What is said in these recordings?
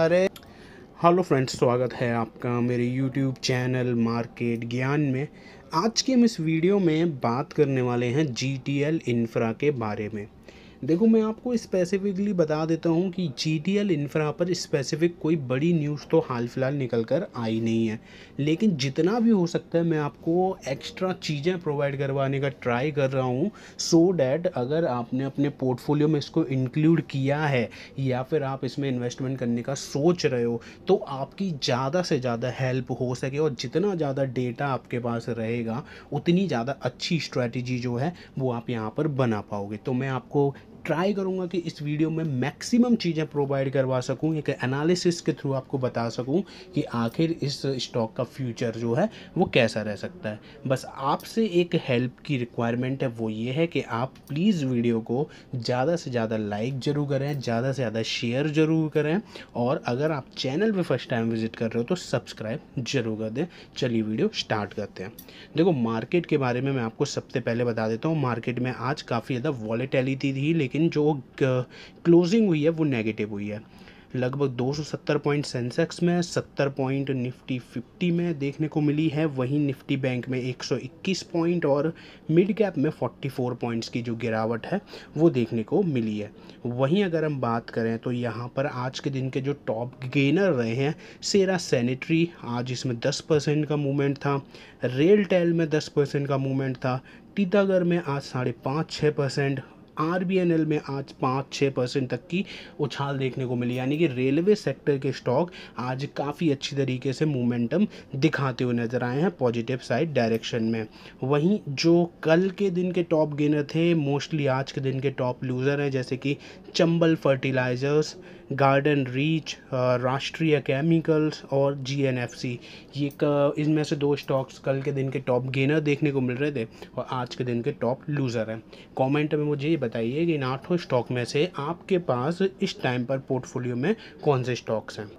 अरे hello friends स्वागत है आपका मेरे यूट्यूब चैनल मार्केट ज्ञान में आज के हम इस वीडियो में बात करने वाले हैं जी टी एल इंफ्रा के बारे में देखो मैं आपको स्पेसिफिकली बता देता हूँ कि जी टी एल इन्फ्रा पर स्पेसिफिक कोई बड़ी न्यूज़ तो हाल फिलहाल निकल कर आई नहीं है लेकिन जितना भी हो सकता है मैं आपको एक्स्ट्रा चीज़ें प्रोवाइड करवाने का ट्राई कर रहा हूँ सो डैट अगर आपने अपने पोर्टफोलियो में इसको इंक्लूड किया है या फिर आप इसमें इन्वेस्टमेंट करने का सोच रहे हो तो आपकी ज़्यादा से ज़्यादा हेल्प हो सके और जितना ज़्यादा डेटा आपके पास रहेगा उतनी ज़्यादा अच्छी स्ट्रैटेजी जो है वो आप यहाँ पर बना पाओगे तो मैं आपको ट्राई करूँगा कि इस वीडियो में मैक्सिमम चीज़ें प्रोवाइड करवा सकूँ एक एनालिसिस के थ्रू आपको बता सकूँ कि आखिर इस स्टॉक का फ्यूचर जो है वो कैसा रह सकता है बस आपसे एक हेल्प की रिक्वायरमेंट है वो ये है कि आप प्लीज़ वीडियो को ज़्यादा से ज़्यादा लाइक ज़रूर करें ज़्यादा से ज़्यादा शेयर ज़रूर करें और अगर आप चैनल पर फर्स्ट टाइम विज़िट कर रहे हो तो सब्सक्राइब ज़रूर कर दें चलिए वीडियो स्टार्ट करते हैं देखो मार्केट के बारे में मैं आपको सबसे पहले बता देता हूँ मार्केट में आज काफ़ी ज़्यादा वॉलेटैलिटी थी लेकिन लेकिन जो क्लोजिंग हुई है वो नेगेटिव हुई है लगभग 270 पॉइंट सेंसेक्स में 70 पॉइंट निफ्टी 50 में देखने को मिली है वहीं निफ्टी बैंक में 121 पॉइंट और मिड कैप में 44 पॉइंट्स की जो गिरावट है वो देखने को मिली है वहीं अगर हम बात करें तो यहाँ पर आज के दिन के जो टॉप गेनर रहे हैं सेरा सैनिटरी आज इसमें 10 परसेंट का मूवमेंट था रेल टेल में 10 परसेंट का मूवमेंट था टीतागढ़ में आज साढ़े पाँच छः परसेंट आर में आज पाँच छः परसेंट तक की उछाल देखने को मिली यानी कि रेलवे सेक्टर के स्टॉक आज काफ़ी अच्छी तरीके से मोमेंटम दिखाते हुए नज़र आए हैं पॉजिटिव साइड डायरेक्शन में वहीं जो कल के दिन के टॉप गेनर थे मोस्टली आज के दिन के टॉप लूज़र हैं जैसे कि Chambal fertilisers Garden Reach Rashtriya chemicals और सी ये इनमें से दो स्टॉक्स कल के दिन के टॉप गेनर देखने को मिल रहे थे और आज के दिन के टॉप लूज़र हैं कमेंट में मुझे ये बताइए कि इन आठों स्टॉक में से आपके पास इस टाइम पर पोर्टफोलियो में कौन से स्टॉक्स हैं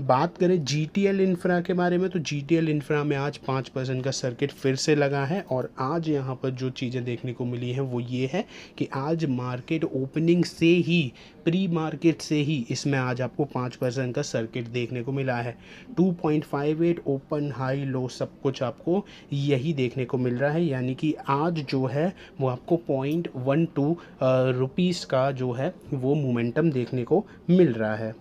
बात करें जी टी एल इन्फ्रा के बारे में तो जी टी एल इंफ्रा में आज पाँच परसेंट का सर्किट फिर से लगा है और आज यहाँ पर जो चीज़ें देखने को मिली हैं वो ये है कि आज मार्केट ओपनिंग से ही प्री मार्केट से ही इसमें आज आपको पाँच परसेंट का सर्किट देखने को मिला है two point five eight open high low सब कुछ आपको यही देखने को मिल रहा है यानी कि आज जो है वो आपको पॉइंट वन टू रुपीज़ का जो है वो मोमेंटम देखने को मिल रहा है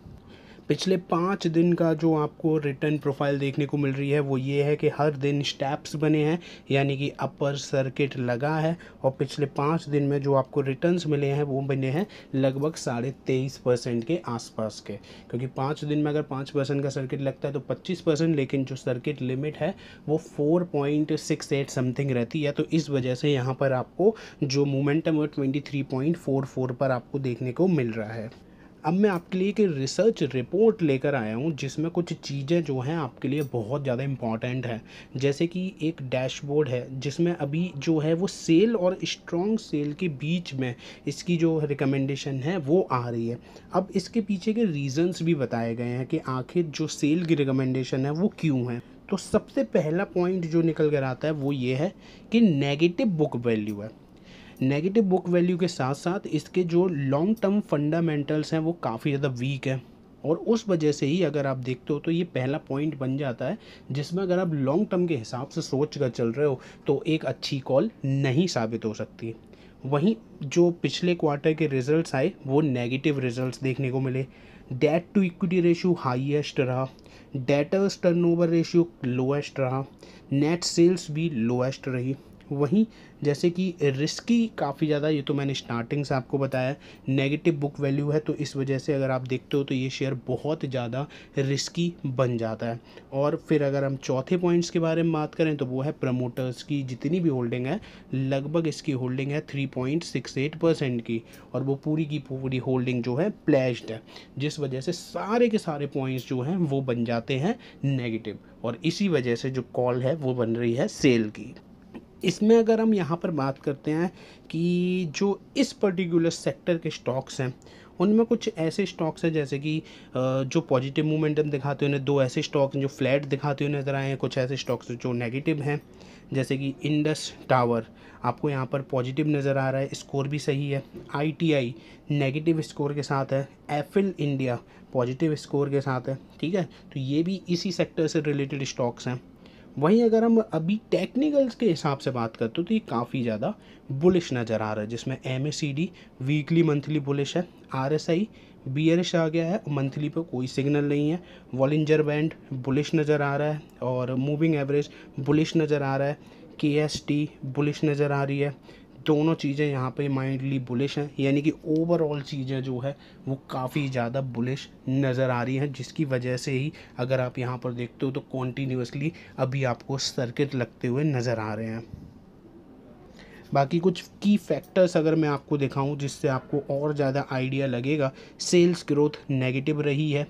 पिछले पाँच दिन का जो आपको रिटर्न प्रोफाइल देखने को मिल रही है वो ये है कि हर दिन स्टेप्स बने हैं यानी कि अपर सर्किट लगा है और पिछले पाँच दिन में जो आपको रिटर्न मिले हैं वो बने हैं लगभग साढ़े तेईस परसेंट के आसपास के क्योंकि पाँच दिन में अगर पाँच परसेंट का सर्किट लगता है तो पच्चीस परसेंट लेकिन जो सर्किट लिमिट है वो four point six eight something रहती है तो इस वजह से यहाँ पर आपको जो मोमेंटम है twenty three point four four पर आपको देखने को मिल रहा है अब मैं आपके लिए एक रिसर्च रिपोर्ट लेकर आया हूँ जिसमें कुछ चीज़ें जो हैं आपके लिए बहुत ज़्यादा इम्पॉर्टेंट हैं जैसे कि एक डैशबोर्ड है जिसमें अभी जो है वो सेल और स्ट्रॉन्ग सेल के बीच में इसकी जो रिकमेंडेशन है वो आ रही है अब इसके पीछे के रीज़न्स भी बताए गए हैं कि आखिर जो सेल की रिकमेंडेशन है वो क्यों है तो सबसे पहला पॉइंट जो निकल कर आता है वो ये है कि नेगेटिव बुक वैल्यू है नेगेटिव बुक वैल्यू के साथ साथ इसके जो लॉन्ग टर्म फंडामेंटल्स हैं वो काफ़ी ज़्यादा वीक है और उस वजह से ही अगर आप देखते हो तो ये पहला पॉइंट बन जाता है जिसमें अगर आप लॉन्ग टर्म के हिसाब से सोच कर चल रहे हो तो एक अच्छी कॉल नहीं साबित हो सकती वहीं जो पिछले क्वार्टर के रिजल्ट्स आए वो नेगेटिव रिजल्ट्स देखने को मिले debt to equity ratio highest रहा डेटर्स टर्नओवर रेशियो लोएस्ट रहा नेट सेल्स भी लोएस्ट रही वहीं जैसे कि रिस्की काफ़ी ज़्यादा ये तो मैंने स्टार्टिंग से आपको बताया नेगेटिव बुक वैल्यू है तो इस वजह से अगर आप देखते हो तो ये शेयर बहुत ज़्यादा रिस्की बन जाता है और फिर अगर हम चौथे पॉइंट्स के बारे में बात करें तो वो है प्रमोटर्स की जितनी भी होल्डिंग है लगभग इसकी होल्डिंग है three point six eight percent की और वो पूरी की पूरी होल्डिंग जो है प्लेस्ड है जिस वजह से सारे के सारे पॉइंट्स जो हैं वो बन जाते हैं नेगेटिव और इसी वजह से जो कॉल है वो बन रही है सेल की इसमें अगर हम यहाँ पर बात करते हैं कि जो इस पर्टिकुलर सेक्टर के स्टॉक्स हैं उनमें कुछ ऐसे स्टॉक्स हैं जैसे कि जो पॉजिटिव मोमेंटम दिखाते हुए दो ऐसे स्टॉक जो फ्लैट दिखाते हुए नज़र आए हैं कुछ ऐसे स्टॉक्स जो नेगेटिव हैं जैसे कि इंडस टावर आपको यहाँ पर पॉजिटिव नज़र आ रहा है स्कोर भी सही है आईटीआई नेगेटिव स्कोर के साथ है एफिल इंडिया पॉजिटिव स्कोर के साथ है ठीक है तो ये भी इसी सेक्टर से रिलेटेड स्टॉक्स हैं वहीं अगर हम अभी टेक्निकल्स के हिसाब से बात करते हो तो ये काफ़ी ज़्यादा बुलिश नज़र आ रहा है जिसमें एम वीकली मंथली बुलिश है आर एस आई आ गया है मंथली पर कोई सिग्नल नहीं है वॉलिंजर बैंड बुलिश नज़र आ रहा है और मूविंग एवरेज बुलिश नज़र आ रहा है के एस टी बुलिश नज़र आ रही है दोनों चीज़ें यहाँ पे माइंडली बुलिश हैं यानी कि ओवरऑल चीज़ें जो है वो काफ़ी ज़्यादा बुलिश नज़र आ रही हैं जिसकी वजह से ही अगर आप यहाँ पर देखते हो तो कॉन्टीन्यूसली अभी आपको सर्किट लगते हुए नज़र आ रहे हैं बाकी कुछ की फैक्टर्स अगर मैं आपको दिखाऊं जिससे आपको और ज़्यादा आइडिया लगेगा सेल्स ग्रोथ नेगेटिव रही है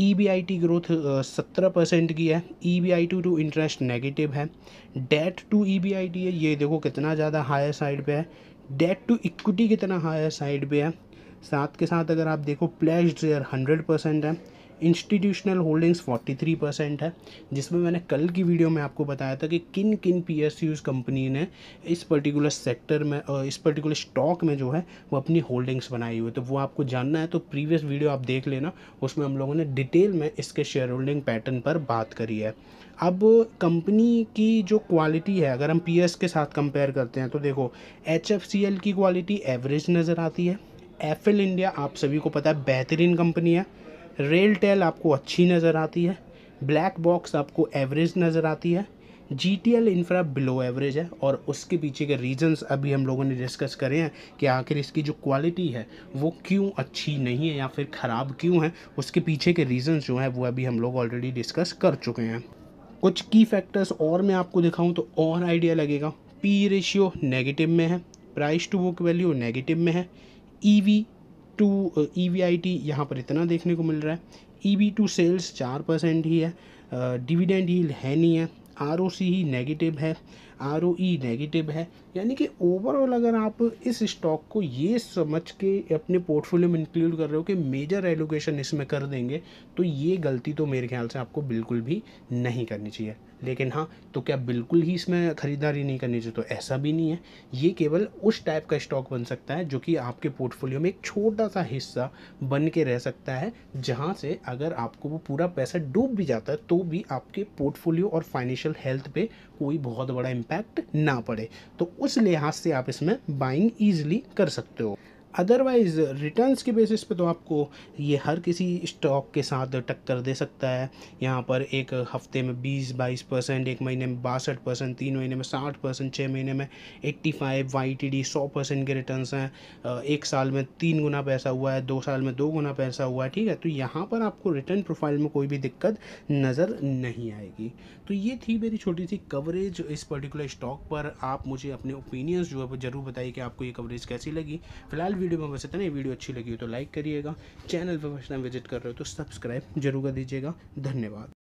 E B I T growth सत्रह परसेंट की है E B I T to interest negative है debt to E B I T है ये देखो कितना ज़्यादा हायर साइड पे है डेट टू इक्विटी कितना हायर साइड पे है साथ के साथ अगर आप देखो प्लेज शेयर हंड्रेड परसेंट है इंस्टीट्यूशनल होल्डिंग्स 43 परसेंट है जिसमें मैंने कल की वीडियो में आपको बताया था कि किन किन पी एस यूज़ कंपनी ने इस पर्टिकुलर सेक्टर में इस पर्टिकुलर स्टॉक में जो है वो अपनी होल्डिंग्स बनाई हुई तो वो आपको जानना है तो प्रीवियस वीडियो आप देख लेना उसमें हम लोगों ने डिटेल में इसके शेयर होल्डिंग पैटर्न पर बात करी है अब कंपनी की जो क्वालिटी है अगर हम पी के साथ कंपेयर करते हैं तो देखो एच की क्वालिटी एवरेज नज़र आती है एफ इंडिया आप सभी को पता है बेहतरीन कंपनी है रेल टेल आपको अच्छी नज़र आती है ब्लैक बॉक्स आपको एवरेज नज़र आती है G T L infra below average है और उसके पीछे के रीजंस अभी हम लोगों ने डिस्कस करे हैं कि आखिर इसकी जो क्वालिटी है वो क्यों अच्छी नहीं है या फिर ख़राब क्यों है उसके पीछे के रीजंस जो हैं वो अभी हम लोग ऑलरेडी डिस्कस कर चुके हैं कुछ की फैक्टर्स और मैं आपको दिखाऊं तो और आइडिया लगेगा पी रेशियो नेगेटिव में है price to book value negative में है E e V to E V I T यहाँ पर इतना देखने को मिल रहा है ई वी टू सेल्स चार परसेंट ही है डिविडेंड uh, ही है नहीं है आर ओ सी ही नेगेटिव है आर ओ ई नेगेटिव है यानी कि ओवरऑल अगर आप इस स्टॉक को ये समझ के अपने पोर्टफोलियो में इंक्लूड कर रहे हो कि मेजर एलोकेशन इसमें कर देंगे तो ये गलती तो मेरे ख्याल से आपको बिल्कुल भी नहीं करनी चाहिए लेकिन हाँ तो क्या बिल्कुल ही इसमें ख़रीदारी नहीं करनी चाहिए तो ऐसा भी नहीं है ये केवल उस टाइप का स्टॉक बन सकता है जो कि आपके पोर्टफोलियो में एक छोटा सा हिस्सा बन के रह सकता है जहाँ से अगर आपको वो पूरा पैसा डूब भी जाता है तो भी आपके पोर्टफोलियो और फाइनेंशियल हेल्थ पे कोई बहुत बड़ा इम्पैक्ट ना पड़े तो उस लिहाज से आप इसमें बाइंग ईजिली कर सकते हो अदरवाइज़ रिटर्न्स के बेसिस पे तो आपको ये हर किसी स्टॉक के साथ टक्कर दे सकता है यहाँ पर एक हफ्ते में 20 22 परसेंट एक महीने में बासठ परसेंट तीन महीने में साठ परसेंट छः महीने में 85 फाइव वाई टी डी सौ परसेंट के रिटर्न्स हैं एक साल में तीन गुना पैसा हुआ है दो साल में दो गुना पैसा हुआ है ठीक है तो यहाँ पर आपको रिटर्न प्रोफाइल में कोई भी दिक्कत नज़र नहीं आएगी तो ये थी मेरी छोटी सी कवरेज इस पर्टिकुलर स्टॉक पर आप मुझे अपने ओपिनियंस जो है ज़रूर बताइए कि आपको ये कवरेज कैसी लगी फ़िलहाल वीडियो में बस इतना ही वीडियो अच्छी लगी हो तो लाइक करिएगा चैनल पर फर्स्ट टाइम विजिट कर रहे हो तो सब्सक्राइब जरूर कर दीजिएगा धन्यवाद